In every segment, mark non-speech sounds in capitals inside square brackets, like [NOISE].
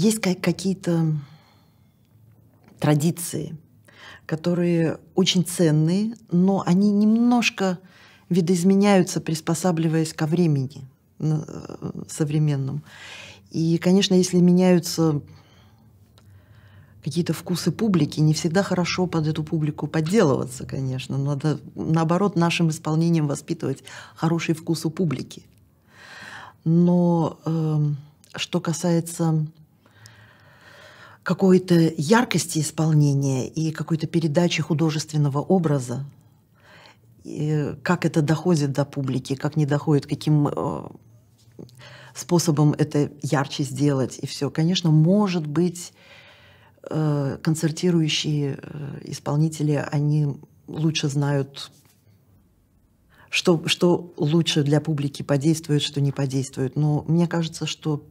Есть какие-то традиции, которые очень ценные, но они немножко видоизменяются, приспосабливаясь ко времени э, современному. И, конечно, если меняются какие-то вкусы публики, не всегда хорошо под эту публику подделываться, конечно. Надо, наоборот, нашим исполнением воспитывать хороший вкус у публики. Но э, что касается какой-то яркости исполнения и какой-то передачи художественного образа, как это доходит до публики, как не доходит, каким э, способом это ярче сделать и все. Конечно, может быть, э, концертирующие э, исполнители, они лучше знают, что, что лучше для публики подействует, что не подействует. Но мне кажется, что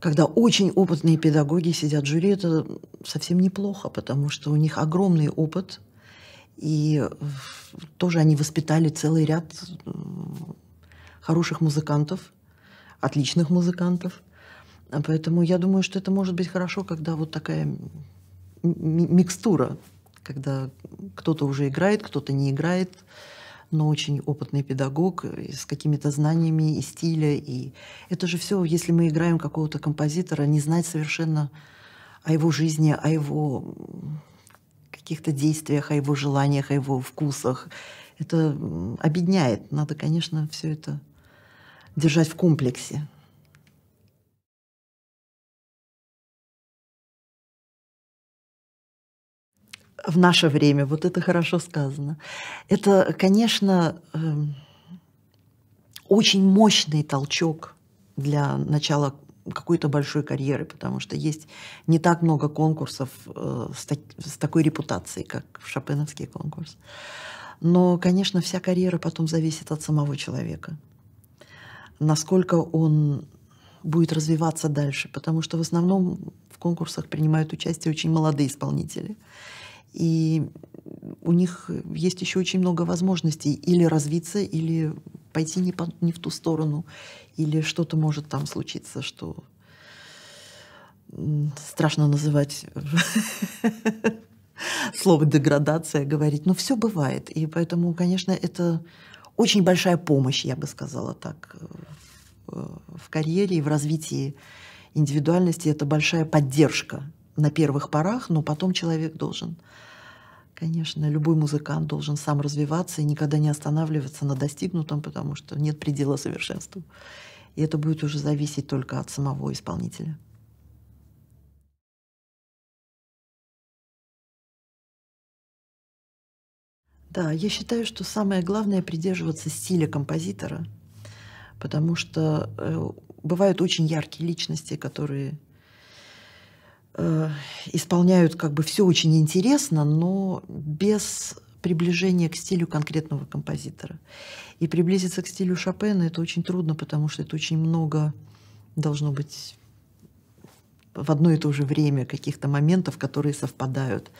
когда очень опытные педагоги сидят в жюри, это совсем неплохо, потому что у них огромный опыт, и тоже они воспитали целый ряд хороших музыкантов, отличных музыкантов. А поэтому я думаю, что это может быть хорошо, когда вот такая микстура, когда кто-то уже играет, кто-то не играет, но очень опытный педагог э, с какими-то знаниями и стиля. И это же все, если мы играем какого-то композитора, не знать совершенно о его жизни, о его каких-то действиях, о его желаниях, о его вкусах. Это обедняет. Надо, конечно, все это держать в комплексе. в наше время, вот это хорошо сказано. Это, конечно, эм, очень мощный толчок для начала какой-то большой карьеры, потому что есть не так много конкурсов э, с, так, с такой репутацией, как шопеновский конкурс. Но, конечно, вся карьера потом зависит от самого человека. Насколько он будет развиваться дальше, потому что в основном в конкурсах принимают участие очень молодые исполнители. И у них есть еще очень много возможностей или развиться, или пойти не, по, не в ту сторону, или что-то может там случиться, что страшно называть [LAUGHS] слово деградация, говорить, но все бывает. И поэтому, конечно, это очень большая помощь, я бы сказала так, э, в карьере и в развитии индивидуальности. Это большая поддержка на первых порах, но потом человек должен, конечно, любой музыкант должен сам развиваться и никогда не останавливаться на достигнутом, потому что нет предела совершенству. И это будет уже зависеть только от самого исполнителя. Да, я считаю, что самое главное придерживаться стиля композитора, потому что э, бывают очень яркие личности, которые Э, исполняют как бы все очень интересно, но без приближения к стилю конкретного композитора. И приблизиться к стилю Шопена это очень трудно, потому что это очень много должно быть в одно и то же время каких-то моментов, которые совпадают.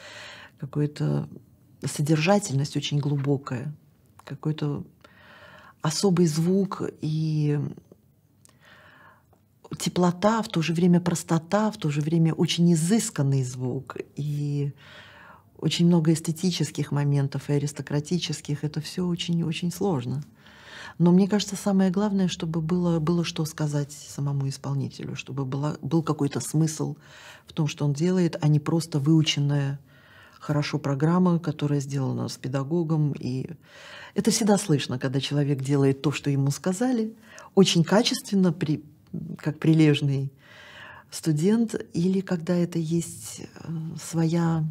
Какая-то содержательность очень глубокая, какой-то особый звук и теплота, в то же время простота, в то же время очень изысканный звук. И очень много эстетических моментов и аристократических. Это все очень-очень сложно. Но мне кажется, самое главное, чтобы было, было что сказать самому исполнителю, чтобы была, был какой-то смысл в том, что он делает, а не просто выученная хорошо программа, которая сделана с педагогом. И это всегда слышно, когда человек делает то, что ему сказали, очень качественно, при, как прилежный студент, или когда это есть э, своя,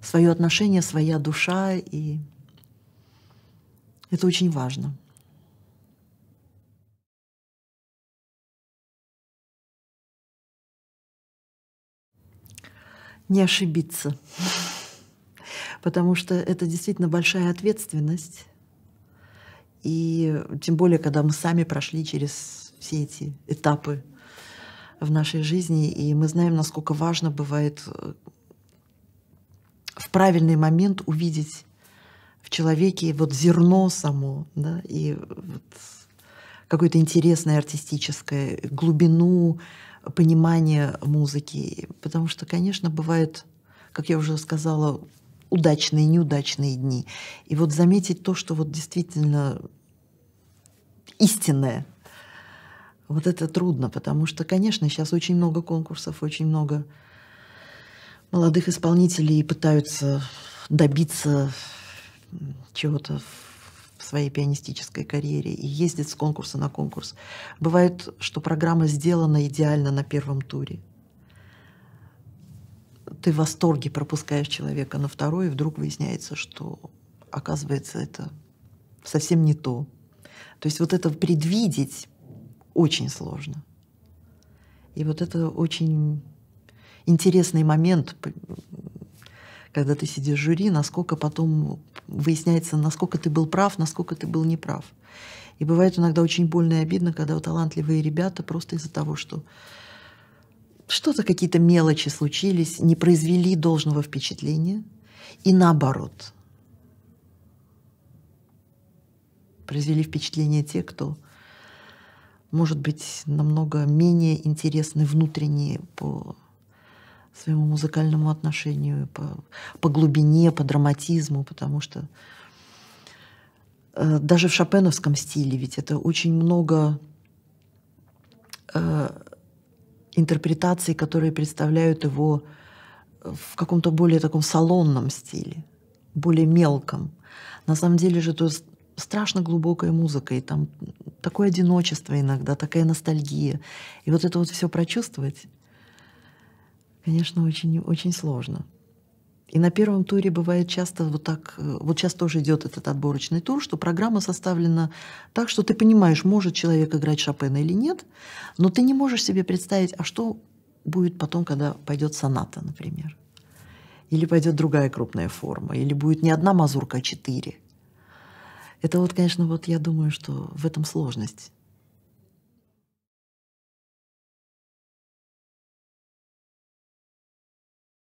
свое отношение, своя душа, и это очень важно. Не ошибиться, потому что это действительно большая ответственность. И тем более, когда мы сами прошли через все эти этапы в нашей жизни, и мы знаем, насколько важно бывает э, в правильный момент увидеть в человеке вот зерно само, да, и вот какое-то интересное артистическое, глубину понимания музыки. Потому что, конечно, бывают, как я уже сказала, удачные и неудачные дни. И вот заметить то, что вот действительно истинное — вот это трудно, потому что, конечно, сейчас очень много конкурсов, очень много молодых исполнителей пытаются добиться чего-то в своей пианистической карьере и ездят с конкурса на конкурс. Бывает, что программа сделана идеально на первом туре. Ты в восторге пропускаешь человека на второй, и вдруг выясняется, что, оказывается, это совсем не то. То есть вот это предвидеть очень сложно. И вот это очень интересный момент, когда ты сидишь в жюри, насколько потом выясняется, насколько ты был прав, насколько ты был неправ. И бывает иногда очень больно и обидно, когда талантливые ребята просто из-за того, что что-то какие-то мелочи случились, не произвели должного впечатления, и наоборот. Произвели впечатление те, кто может быть, намного менее интересны внутренние по своему музыкальному отношению, по, по глубине, по драматизму, потому что э, даже в шопеновском стиле ведь это очень много э, интерпретаций, которые представляют его в каком-то более таком салонном стиле, более мелком. На самом деле же то страшно глубокой музыкой, там такое одиночество иногда, такая ностальгия. И вот это вот все прочувствовать, конечно, очень, очень сложно. И на первом туре бывает часто вот так, вот сейчас тоже идет этот отборочный тур, что программа составлена так, что ты понимаешь, может человек играть Шопена или нет, но ты не можешь себе представить, а что будет потом, когда пойдет соната, например. Или пойдет другая крупная форма, или будет не одна мазурка, а четыре – это вот, конечно, вот я думаю, что в этом сложность